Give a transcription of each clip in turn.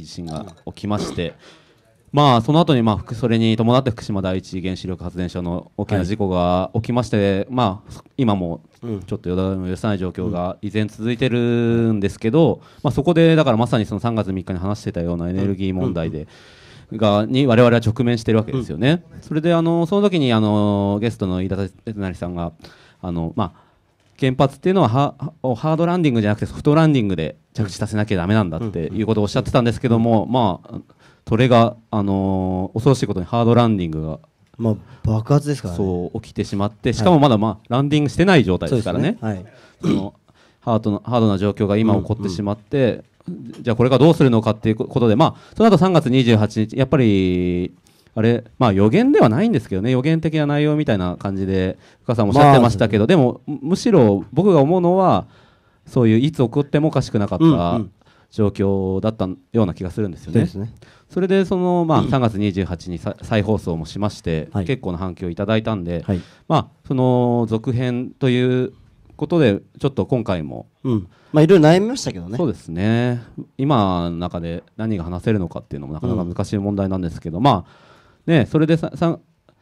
地震が起きまして、まあ、その後にまあそれに伴って福島第一原子力発電所の大きな事故が起きまして、はい、まあ、今もちょっと予断を許さない状況が依然続いてるんですけど、まあ、そこでだからまさにその3月3日に話してたようなエネルギー問題で。がに我々は直面してるわけですよね、それであのその時にあのゲストの飯田成さんがあの、まあ、原発っていうのはハードランディングじゃなくてソフトランディングで着地させなきゃだめなんだっていうことをおっしゃってたんですけども、まあ、それが、あの恐ろしいことにハードランディングが、まあ、爆発ですから、ね、起きてしまってしかもまだ、まあ、ランディングしてない状態ですからね、はい、そのハードな状況が今起こってしまって、じゃあこれがどうするのかっていうことで、まあ、その後3月28日やっぱりあれ、まあ予言ではないんですけどね、予言的な内容みたいな感じで、深さんもおっしゃってましたけど、まあ、でもむしろ僕が思うのは、そういういつ送ってもおかしくなかったうん、うん状況だったような気がするんですよね。そ、ね、れでその、まあ、3月28日に再放送もしまして、はい、結構な反響をいただいたんで、はい、まあ、その続編ということでちょっと今回も、うん、まあ、いろいろ悩みましたけどねそうですね今の中で何が話せるのかっていうのもなかなか難しい問題なんですけど、うん、まあね、それでささ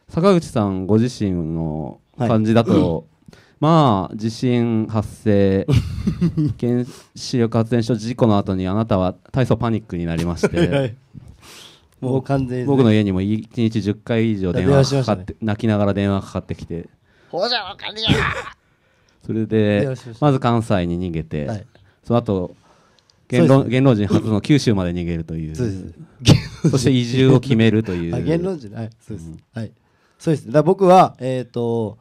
坂口さんご自身の感じだと、はい、まあ地震発生原子力発電所事故の後にあなたは大層パニックになりまして。もう完全僕の家にも1日10回以上電話かかって、ね、泣きながら電話かかってきて「ほうじゃわかんねえそれでまず関西に逃げて、はい、その後言論元老人初の九州まで逃げるという。そして移住を決めるという。あ言論人、はい、そうです。うん、はい、そうです。だ僕はえっ、ー、と、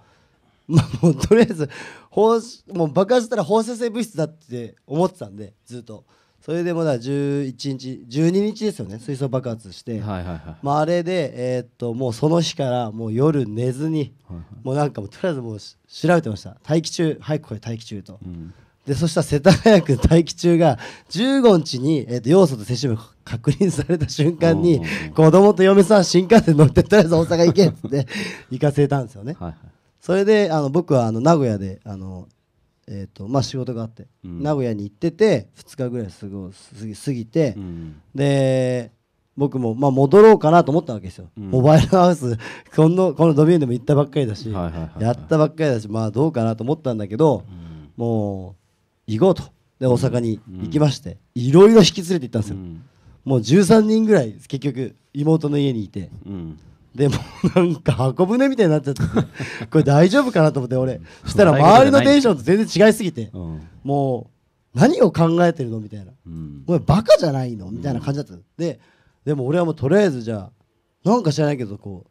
まあもうとりあえず放もう爆発したら放射性物質だって思ってたんでずっと。それでもだ十一日十二日ですよね水素爆発して、はいはいはい、まあ、あれで、えー、っともうその日からもう夜寝ずに、はいはい、もうなんかもうとりあえずもう調べてました待機中早くこれ待機中と、うん、でそしたら世田谷区待機中が15日に、えー、と要素とセシウム確認された瞬間に子供と嫁さん新幹線乗ってとりあえず大阪行けっつって 行かせたんですよね。はいはい、それであの僕はあの名古屋であの、えーとまあ、仕事があって、うん、名古屋に行ってて2日ぐらいすぎ過ぎて、うん、で僕もまあ戻ろうかなと思ったわけですよ、うん、モバイルハウス このこのドミューンでも行ったばっかりだし、やったばっかりだしまあどうかなと思ったんだけど、もう。行こうとで大阪に行きまして、いろいろ引き連れて行ったんですよ、もう13人ぐらい結局妹の家にいて、でもなんか箱舟みたいになっちゃって これ大丈夫かなと思って俺そしたら周りのテンションと全然違いすぎて、もう何を考えてるのみたいな、お前バカじゃないのみたいな感じだったの、ででも俺はもうとりあえずじゃあなんか知らないけどこ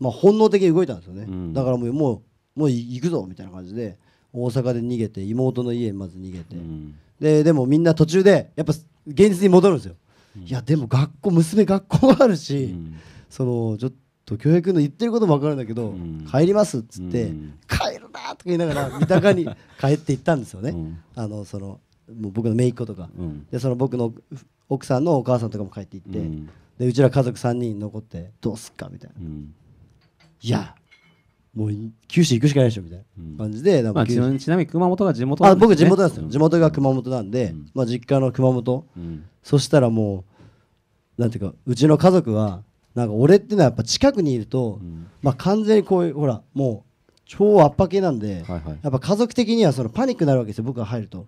う、まあ、本能的に動いたんですよね、だからもうもう行くぞみたいな感じで。大阪で逃げて妹の家にまず逃げて、うん、ででもみんな途中でやっぱ現実に戻るんですよ、うん、いやでも学校娘学校あるし、うん、そのちょっと恭平君の言ってることも分かるんだけど、帰りますっつって、帰るなとか言いながら三鷹に 帰っていったんですよね、あのそのもう僕の姪っ子とか、でその僕の奥さんのお母さんとかも帰っていって、でうちら家族3人残ってどうすっかみたいな、いやもう九州行くしかないでしょみたいな感じで、なんかまあ、ちなみにちなみに熊本が地元なんです、ね、僕地元なんですよ地元が熊本なんで、うん、まあ、実家の熊本、うん、そしたらもうなんていうかうちの家族はなんか俺っていうのはやっぱ近くにいると、うん、まあ、完全にこういうほらもう超圧迫系なんで、はいはい、やっぱ家族的にはそのパニックになるわけですよ僕が入ると、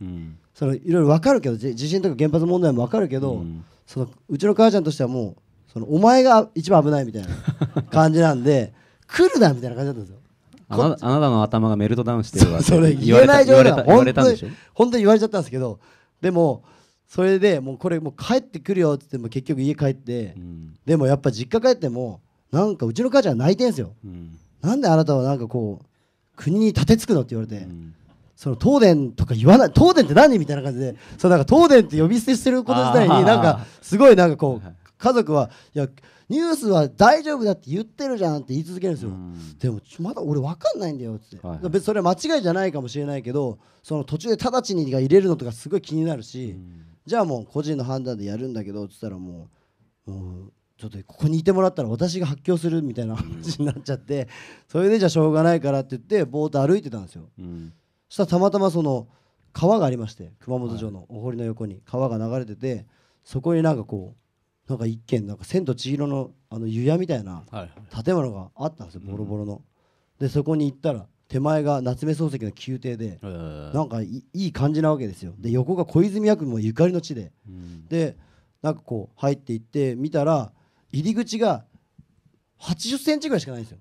そのいろいろ分かるけど地震とか原発問題も分かるけど、そのうちの母ちゃんとしてはもうそのお前が一番危ないみたいな感じなんで 来るなみたいな感じだったんですよあなあなたの頭がメルトダウンしてるわそれ言えない状態言われたんでしょ本当に言われちゃったんですけどでもそれでもうこれもう帰ってくるよって言っても結局家帰って、うん、でもやっぱ実家帰ってもなんかうちの母ちゃん泣いてんすよ、うん、なんであなたはなんかこう国に立てつくのって言われて、うん、その東電とか言わない東電って何みたいな感じでそのなんか東電って呼び捨てしてること自体になんかすごいなんかこう家族はいやニュースは大丈夫だって言ってるじゃんって言い続けるんですよ、うん、でもまだ俺分かんないんだよって、はいはい、別それは間違いじゃないかもしれないけどその途中で直ちにが入れるのとかすごい気になるし、うん、じゃあもう個人の判断でやるんだけどっつったらもう。もうちょっとここにいてもらったら私が発狂するみたいな話になっちゃって、それでじゃあしょうがないからって言ってボート歩いてたんですよ、うん、そしたらたまたまその川がありまして熊本城のお堀の横に川が流れてて、そこになんかこうなんか一軒なんか「千と千尋の」あの湯屋みたいな建物があったんですよ、ボロボロの。でそこに行ったら手前が夏目漱石の宮廷で、なんかいい感じなわけですよで横が小泉役もゆかりの地で、でなんかこう入っていって見たら入り口が8 0センチぐらいしかないんですよ、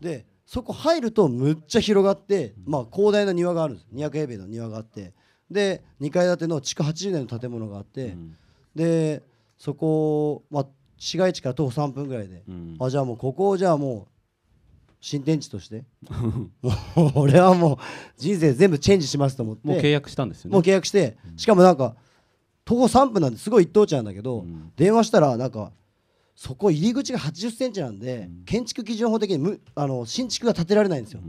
でそこ入るとむっちゃ広がって、まあ、広大な庭があるんです200平米の庭があってで2階建ての築80年の建物があって、でそこを、まあ、市街地から徒歩3分ぐらいで、うん、あじゃあもうここをじゃあもう新天地として もう俺はもう人生全部チェンジしますと思ってもう契約したんですよねもう契約して、しかもなんか徒歩3分なんですごい一等地なんだけど、うん、電話したらなんかそこ入り口が8 0ンチなんで、建築基準法的にむあの新築が建てられないんですよ、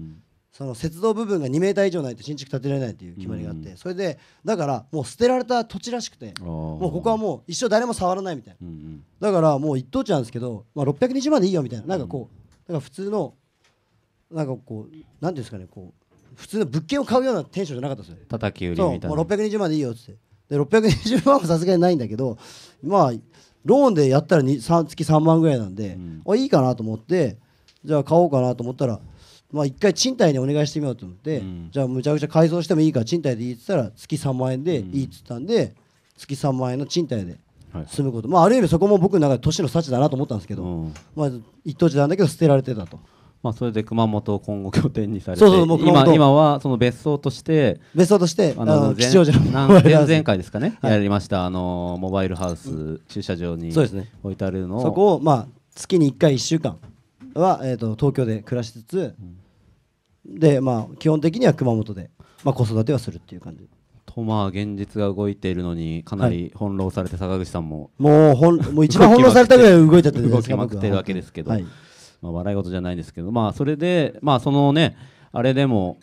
その雪道部分が2メーター以上ないと新築建てられないという決まりがあって、それでだからもう捨てられた土地らしくてもうここはもう一生誰も触らないみたいな、だからもう一等地なんですけど、まあ、6 2 0万でいいよみたいななんかこう、なんか普通のなんかこう何ていうんですかねこう普通の物件を買うようなテンションじゃなかったですよ叩き売りみたいな620万でいいよっつってで620万はさすがにないんだけどまあローンでやったら月3万ぐらいなんで、うん、いいかなと思ってじゃあ買おうかなと思ったらまあ、1回賃貸にお願いしてみようと思って、うん、じゃあむちゃくちゃ改造してもいいから賃貸でいいって言ったら月3万円でいいっ言ったんで、月3万円の賃貸で住むこと、はい、まあ、ある意味そこも僕の中で年の差だなと思ったんですけど、うん、まあ、一等地なんだけど捨てられてたと。まあ、それで熊本を今後拠点にされて今今はその別荘として別荘としてあの前前前回ですかね、はい、やりましたあのモバイルハウス駐車場に置いてあるのを、そこをまあ月に1回1週間は、えーと、東京で暮らしつつ、うん、でまあ基本的には熊本で、まあ、子育てはするっていう感じとまあ現実が動いているのにかなり翻弄されて坂口さんも、もうほん もう一番翻弄されたぐらい動いちゃってる動きまくってるわけですけど、はい、まあ、笑い事じゃないですけどまあそれでまあそのねあれでも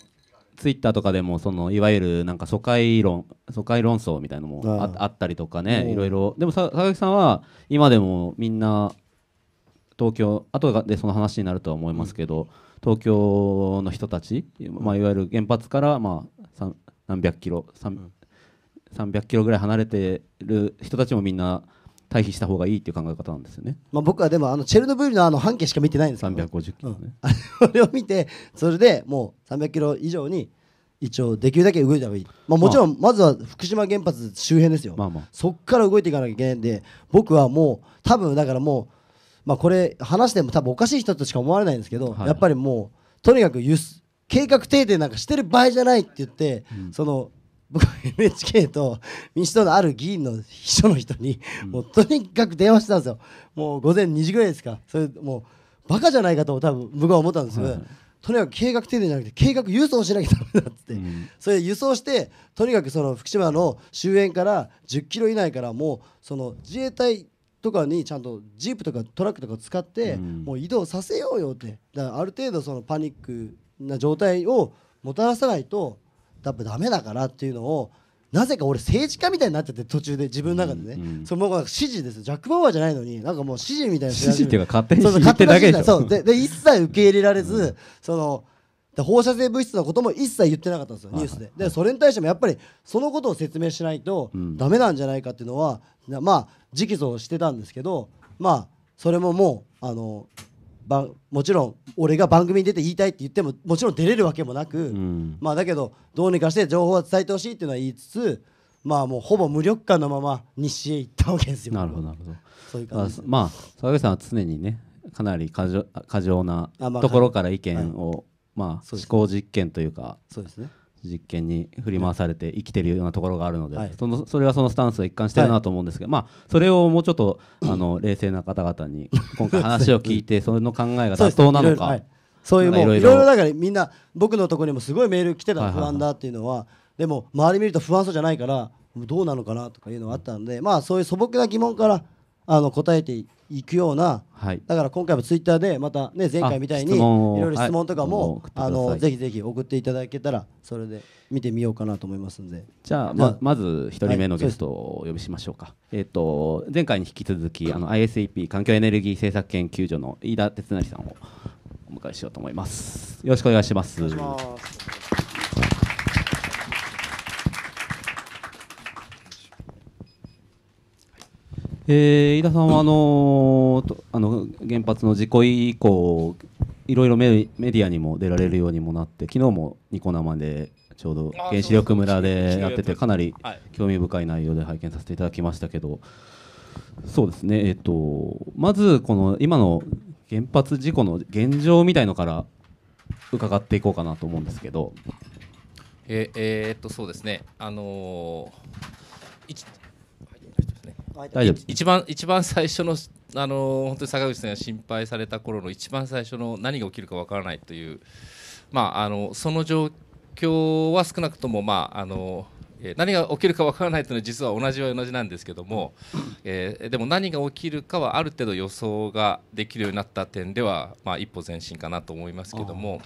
ツイッターとかでもそのいわゆるなんか疎開論疎開論争みたいなのもあったりとかねいろいろでも坂口さんは今でもみんな東京あとでその話になるとは思いますけど、うん、東京の人たち、まあ、いわゆる原発から、まあ、何百キロ300キロぐらい離れてる人たちもみんな退避した方がいいっていう考え方なんですよね。まあ僕はでもあのチェルノブイリのあの半径しか見てないんですけど、350キロね。うん、あれを見てそれでもう300キロ以上に一応できるだけ動いた方がいい。まあもちろんまずは福島原発周辺ですよ。まあまあ、そこから動いていかなきゃいけないんで、僕はもう多分だからもうまあ、これ話しても多分おかしい人としか思われないんですけど、はい、やっぱりもうとにかく計画停電なんかしてる場合じゃないって言って、うん、その僕は NHK と民主党のある議員の秘書の人に、うん、もうとにかく電話してたんですよもう午前2時ぐらいですかそれもうバカじゃないかと多分僕は思ったんですよ、はい、とにかく計画停電じゃなくて計画輸送しなきゃだめだっつって、うん、それ輸送してとにかくその福島の終焉から10キロ以内からもうその自衛隊とかにちゃんとジープとかトラックとか使って、もう移動させようよってだからある程度そのパニックな状態をもたらさないとやっぱダメだからっていうのをなぜか俺政治家みたいになっちゃって途中で自分の中でね、うんうん、その指示ですジャック・バウアーじゃないのになんかもう指示みたいな指示っていうか勝手に指示ってだけでしょそうでで一切受け入れられず、うん、そので放射性物質のことも一切言ってなかったんですよ、ニュースで。で、それに対してもやっぱりそのことを説明しないとダメなんじゃないかっていうのは、うん、まあ、直訴してたんですけど、まあ、それももう、あの、ばもちろん俺が番組に出て言いたいって言ってももちろん出れるわけもなく、うん、まあだけどどうにかして情報は伝えてほしいっていうのは言いつつまあもうほぼ無力感のまま西へ行ったわけですよなるほどなるほどそういう感じまあ澤口さんは常にねかなり過剰過剰なところから意見をまあ、思考実験というかそうですね実験に振り回されて生きてるようなところがあるので、はい、そのそれはそのスタンスが一貫してるなと思うんですけど、はい、まあ、それをもうちょっとあの冷静な方々に 今回話を聞いてその考えが妥当なのかそういうもういろいろだからみんな僕のところにもすごいメール来てた不安だっていうのはでも周り見ると不安そうじゃないからどうなのかなとかいうのがあったのでまあそういう素朴な疑問からあの答えていいくような、はい、だから今回もツイッターでまた、ね、前回みたいにいろいろ質問とかも、はい、あのぜひぜひ送っていただけたらそれで見てみようかなと思いますんでじゃあままず1人目のゲストをお呼びしましょうか、はい、えーと、前回に引き続きあの i s a p 環境エネルギー政策研究所の飯田哲成さんをお迎えしようと思いますよろしくお願いしますえー、井田さんはあのー、あの原発の事故以降いろいろメディアにも出られるようにもなって昨日もニコ生でちょうど原子力村でやっててかなり興味深い内容で拝見させていただきましたけどそうですねえっとまずこの今の原発事故の現状みたいのから伺っていこうかなと思うんですけどええー、っとそうですねあのー大丈夫一番一番最初のあの本当に坂口さんが心配された頃の一番最初の何が起きるかわからないというまああのその状況は少なくともまああの何が起きるかわからないというのは実は同じは同じなんですけども、えー、でも何が起きるかはある程度予想ができるようになった点では、まあ、一歩前進かなと思いますけども。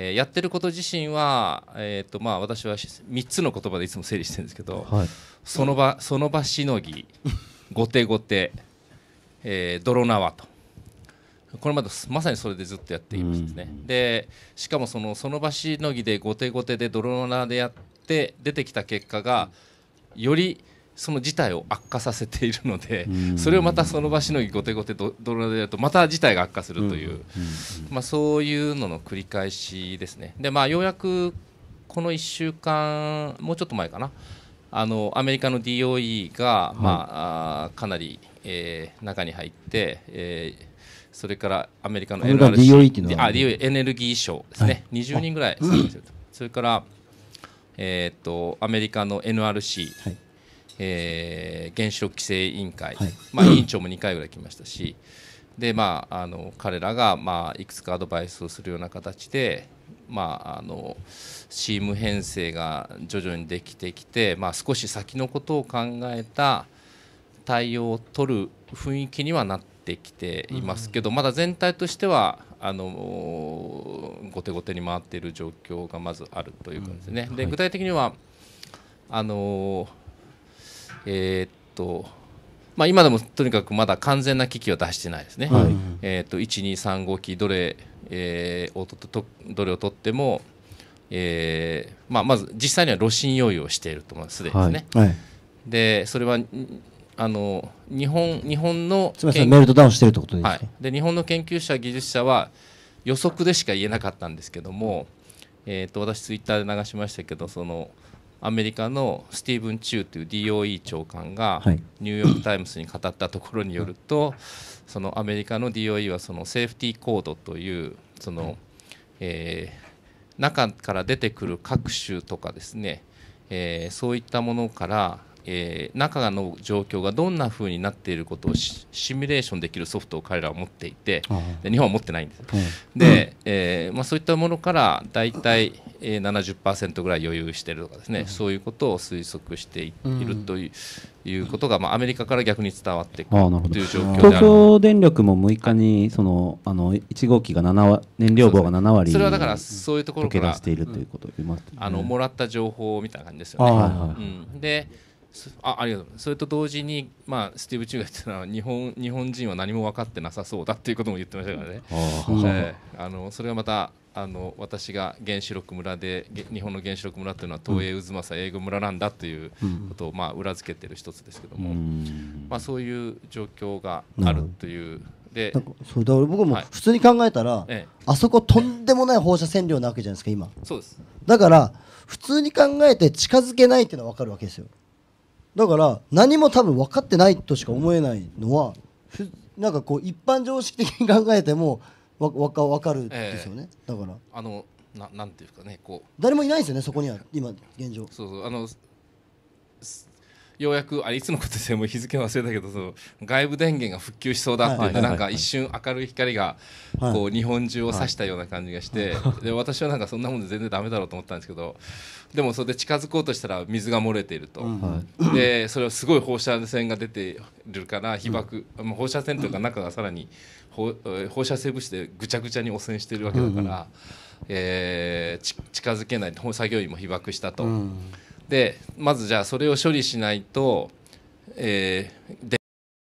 えー、やってること自身は、えーとまあ、私は3つの言葉でいつも整理してるんですけど、はい、その場その場しのぎ後手後手、えー、泥縄と。これまでまさにそれでずっとやっていましたね、うん、でしかもそのその場しのぎで後手後手で泥縄でやって出てきた結果がより、うんその事態を悪化させているので、それをまたその場しのぎ後手後手ど泥でやるとまた事態が悪化するという、まあ、そういうのの繰り返しですね。でまあ、ようやくこの1週間もうちょっと前かなあのアメリカの DOE が、まあ、かなり、え中に入って、えそれからアメリカの LRC あ DOE エネルギー省ですね、20人ぐらい、それから、えと、とアメリカの NRC、はいえー、原子力規制委員会、はい、まあ、委員長も2回ぐらい来ましたし、でまあ、あの彼らが、まあ、いくつかアドバイスをするような形で、まあ、あのチーム編成が徐々にできてきて、まあ、少し先のことを考えた対応を取る雰囲気にはなってきていますけど、まだ全体としてはあの後手後手に回っている状況がまずあるという感じですね。で具体的にはあのえー、っとまあ、今でもとにかくまだ完全な機器は出してないですね、はい、えーと、と1235機どれ,、えー、をととどれを取っても、えーまあ、まず実際には炉心用意をしていると思いますすでにね、はいはい、でそれはあの日本日本のすみませんメルトダウンしてるってことですか、はい、で日本の研究者技術者は予測でしか言えなかったんですけども、えーと、と私ツイッターで流しましたけどその、アメリカのスティーブン・チューという DOE 長官がニューヨーク・タイムズに語ったところによるとそのアメリカの DOE はそのセーフティーコードというその、え中から出てくる各種とかですね、えそういったものからえー、中の状況がどんなふうになっていることをシミュレーションできるソフトを彼らは持っていて、で日本は持ってないんです、で、えーまあ、そういったものから大体、えー、70%ぐらい余裕しているとかですね、そういうことを推測しているという。いうことが、まあ、アメリカから逆に伝わっていくという状況東京電力も6日にそのあの1号機が7燃料棒が7割それはだからそういうところから、うん、あのもらった情報みたいな感じですよね。はいはいうん、であありがとうそれと同時に、まあ、スティーブ・チューが言ってたのは日本日本人は何も分かってなさそうだっていうことも言ってましたからね、えー、あのそれはまたあの私が原子力村で日本の原子力村というのは東映渦政英語村なんだということを、まあ、裏付けてる一つですけども、まあ、そういう状況があるという。でそうだ僕も普通に考えたら、はい、あそことんでもない放射線量なわけじゃないですか今そうですだから普通に考えて近づけないっていうのは分かるわけですよだから何も多分分かってないとしか思えないのはふなんかこう一般常識的に考えてもわわか分かるですよね、だからあのななんていうかねこう誰もいないですよねそこには今現状そうそうあのようやくあいつのことですよも日付忘れたけどその外部電源が復旧しそうだっていうなんか一瞬明るい光がこう日本中を指したような感じがして、で私はなんかそんなもんで全然ダメだろうと思ったんですけどでもそれで近づこうとしたら水が漏れていると、でそれはすごい放射線が出ているから被爆、う放射線というか中がさらに放射性物質でぐちゃぐちゃに汚染しているわけだから、え近づけない作業員も被爆したと。でまずじゃあそれを処理しないと、えー、